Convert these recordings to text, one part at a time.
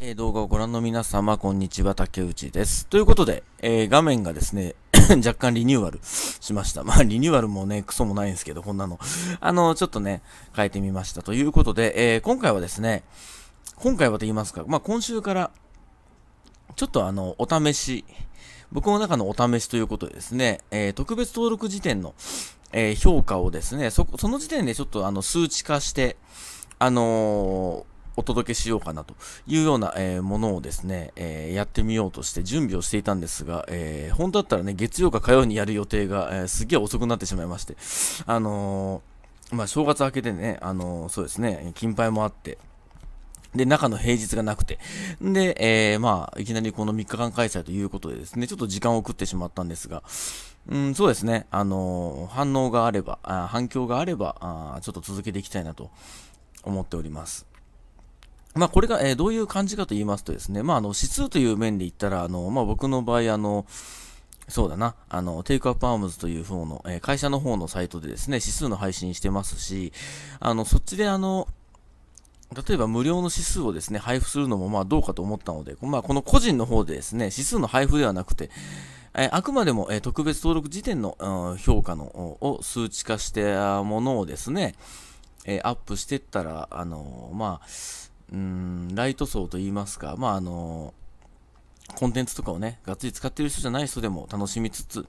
え動画をご覧の皆様、こんにちは、竹内です。ということで、えー、画面がですね、若干リニューアルしました。まあ、リニューアルもね、クソもないんですけど、こんなの。あの、ちょっとね、変えてみました。ということで、えー、今回はですね、今回はと言いますか、まあ、今週から、ちょっとあの、お試し、僕の中のお試しということでですね、えー、特別登録時点の、え評価をですね、そ、その時点でちょっとあの、数値化して、あのーお届けしようかなというような、えー、ものをですね、えー、やってみようとして準備をしていたんですが、えー、本当だったらね、月曜か火曜にやる予定が、えー、すげえ遅くなってしまいまして、あのまあ、正月明けてね、あのそうですね、金杯もあって、で、中の平日がなくて。で、えー、まあ、いきなりこの3日間開催ということでですね、ちょっと時間を食ってしまったんですが、うん、そうですね、あのー、反応があれば、あ反響があればあ、ちょっと続けていきたいなと思っております。まあ、これが、えー、どういう感じかと言いますとですね、まあ、あの指数という面で言ったら、あのまあ、僕の場合、あのそうだな、あの、テイクアップアームズという方の、えー、会社の方のサイトでですね、指数の配信してますし、あの、そっちであの、例えば無料の指数をですね、配布するのもまあどうかと思ったので、まあこの個人の方でですね、指数の配布ではなくて、えあくまでも、え特別登録時点の、評価のを数値化したものをですね、えアップしていったら、あのまあ、うん、ライト層といいますか、まあ、あの、コンテンツとかをね、がっつり使ってる人じゃない人でも楽しみつつ、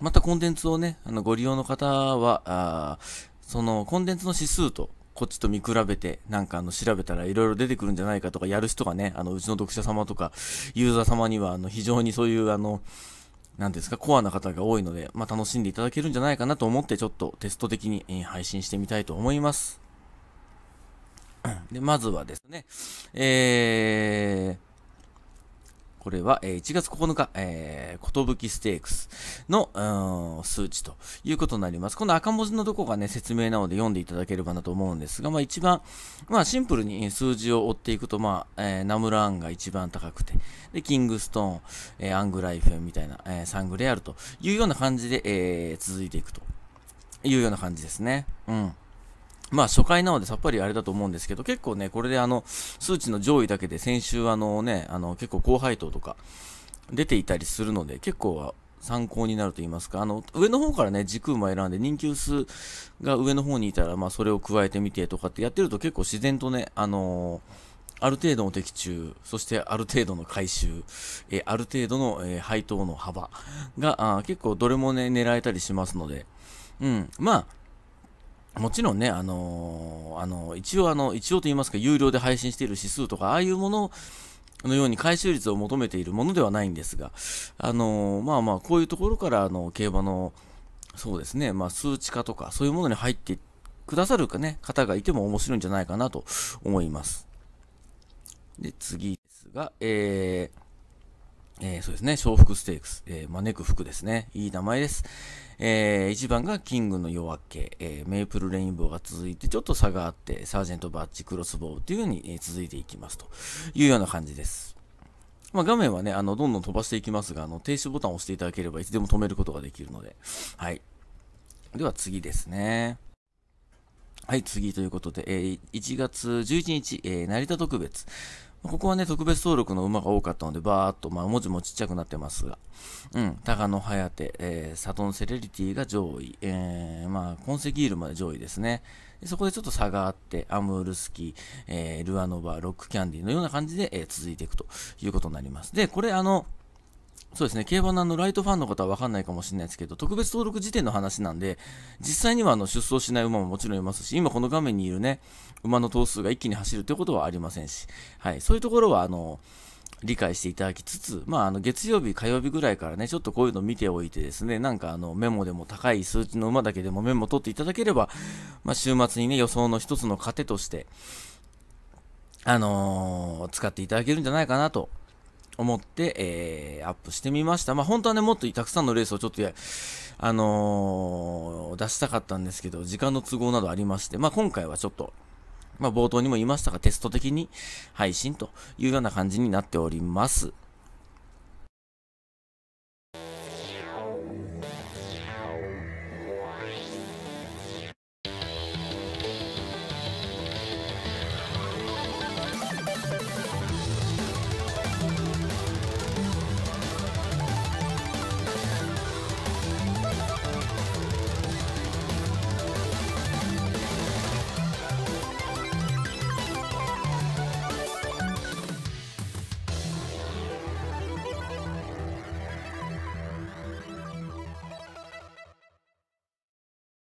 またコンテンツをね、あのご利用の方は、あそのコンテンツの指数と、こっちと見比べて、なんかあの調べたらいろいろ出てくるんじゃないかとか、やる人がね、あのうちの読者様とか、ユーザー様には、あの非常にそういう、あの、なんですか、コアな方が多いので、まあ、楽しんでいただけるんじゃないかなと思って、ちょっとテスト的に配信してみたいと思います。で、まずはですね、えー、これは、え1月9日、えー、寿ステークスの、数値ということになります。この赤文字のどこがね、説明なので読んでいただければなと思うんですが、まあ一番、まあシンプルに数字を追っていくと、まあ、えー、ナムラーンが一番高くて、で、キングストーン、えー、アングライフェンみたいな、えサングレアルというような感じで、え続いていくというような感じですね。うん。まあ初回なのでさっぱりあれだと思うんですけど、結構ね、これであの、数値の上位だけで先週あのね、あの、結構高配当とか出ていたりするので、結構参考になると言いますか、あの、上の方からね、軸馬選んで人気薄が上の方にいたら、まあそれを加えてみてとかってやってると結構自然とね、あのー、ある程度の的中、そしてある程度の回収、えー、ある程度の、えー、配当の幅があ結構どれもね、狙えたりしますので、うん、まあ、もちろんね、あのー、あの一応あの、一応と言いますか、有料で配信している指数とか、ああいうもののように回収率を求めているものではないんですが、あのー、まあまあ、こういうところから、あの、競馬の、そうですね、まあ、数値化とか、そういうものに入ってくださるかね、方がいても面白いんじゃないかなと思います。で、次ですが、えー、えー、そうですね、小福ステークス、えー、招く服ですね。いい名前です。えー、1番がキングの夜明け、えー、メイプルレインボーが続いて、ちょっと差があって、サージェントバッチ、クロスボウというふうに、え続いていきますというような感じです。まあ、画面はね、あの、どんどん飛ばしていきますが、あの、停止ボタンを押していただければ、いつでも止めることができるので、はい。では次ですね。はい、次ということで、えー、1月11日、えー、成田特別。ここはね、特別登録の馬が多かったので、バーっと、まあ、文字もちっちゃくなってますが、うん、高野颯、えー、サトンセレリティが上位、えー、まあ、コンセギールまで上位ですね。そこでちょっと差があって、アムールスキー、えー、ルアノバ、ロックキャンディのような感じで、えー、続いていくということになります。で、これあの、そうですね、競馬のあのライトファンの方は分かんないかもしれないですけど、特別登録時点の話なんで、実際にはあの出走しない馬ももちろんいますし、今この画面にいるね、馬の頭数が一気に走るということはありませんし、はい、そういうところはあの理解していただきつつ、まあ、あの月曜日、火曜日ぐらいからね、ちょっとこういうのを見ておいてですね、なんかあのメモでも高い数値の馬だけでもメモ取っていただければ、まあ、週末にね、予想の一つの糧として、あのー、使っていただけるんじゃないかなと思って、えー、アップしてみました。まあ、本当はね、もっとたくさんのレースをちょっとあのー、出したかったんですけど、時間の都合などありまして、まあ、今回はちょっと、まあ、冒頭にも言いましたが、テスト的に配信というような感じになっております。